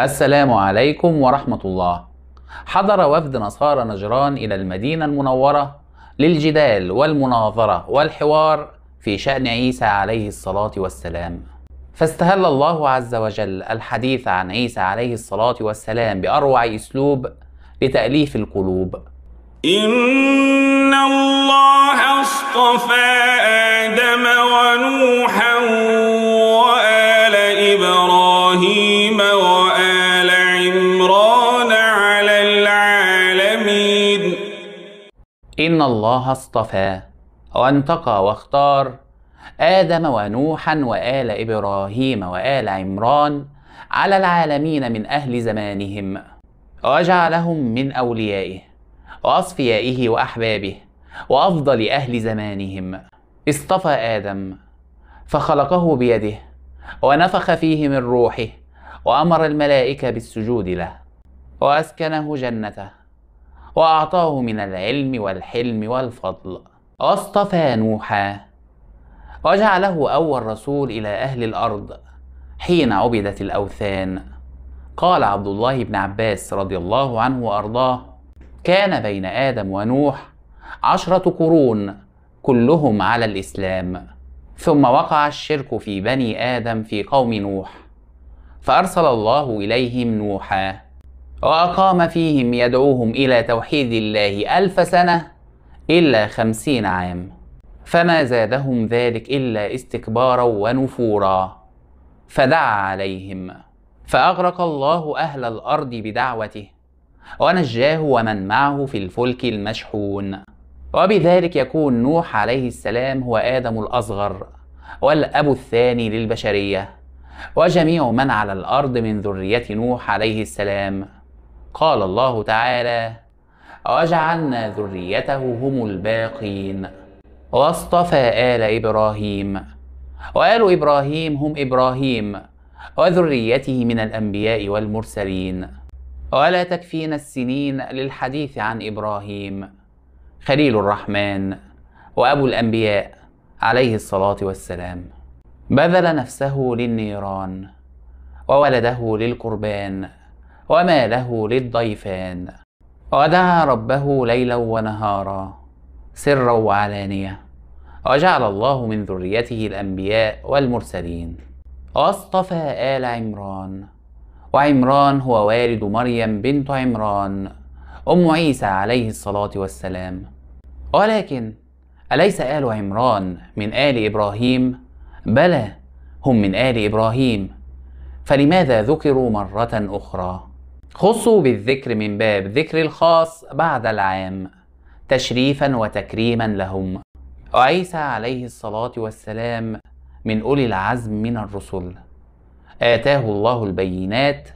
السلام عليكم ورحمة الله. حضر وفد نصارى نجران إلى المدينة المنورة للجدال والمناظرة والحوار في شأن عيسى عليه الصلاة والسلام. فاستهل الله عز وجل الحديث عن عيسى عليه الصلاة والسلام بأروع أسلوب لتأليف القلوب. إن الله اصطفى إن الله اصطفى وانتقى واختار آدم ونوحا وآل إبراهيم وآل عمران على العالمين من أهل زمانهم وجعلهم من أوليائه وأصفيائه وأحبابه وأفضل أهل زمانهم اصطفى آدم فخلقه بيده ونفخ فيه من روحه وأمر الملائكة بالسجود له وأسكنه جنته وأعطاه من العلم والحلم والفضل واصطفى نوحا وجعله أول رسول إلى أهل الأرض حين عبدت الأوثان قال عبد الله بن عباس رضي الله عنه وأرضاه كان بين آدم ونوح عشرة قرون كلهم على الإسلام ثم وقع الشرك في بني آدم في قوم نوح فأرسل الله إليهم نوحا وأقام فيهم يدعوهم إلى توحيد الله ألف سنة إلا خمسين عام فما زادهم ذلك إلا استكبارا ونفورا فدعا عليهم فأغرق الله أهل الأرض بدعوته ونجاه ومن معه في الفلك المشحون وبذلك يكون نوح عليه السلام هو آدم الأصغر والأب الثاني للبشرية وجميع من على الأرض من ذرية نوح عليه السلام قال الله تعالى وجعلنا ذريته هم الباقين واصطفى آل إبراهيم وآل إبراهيم هم إبراهيم وذريته من الأنبياء والمرسلين ولا تكفينا السنين للحديث عن إبراهيم خليل الرحمن وأبو الأنبياء عليه الصلاة والسلام بذل نفسه للنيران وولده للقربان وما له للضيفان ودعا ربه ليلا ونهارا سرا وعلانية وجعل الله من ذريته الأنبياء والمرسلين واصطفى آل عمران وعمران هو والد مريم بنت عمران أم عيسى عليه الصلاة والسلام ولكن أليس آل عمران من آل إبراهيم؟ بلى هم من آل إبراهيم فلماذا ذكروا مرة أخرى؟ خصوا بالذكر من باب ذكر الخاص بعد العام تشريفا وتكريما لهم وعيسى عليه الصلاة والسلام من أولي العزم من الرسل آتاه الله البينات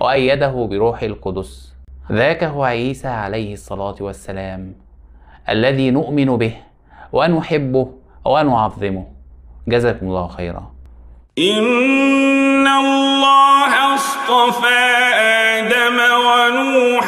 وأيده بروح القدس ذاك هو عيسى عليه الصلاة والسلام الذي نؤمن به ونحبه ونعظمه جزاكم الله خيرا إن الله اصطفى آدم ونوح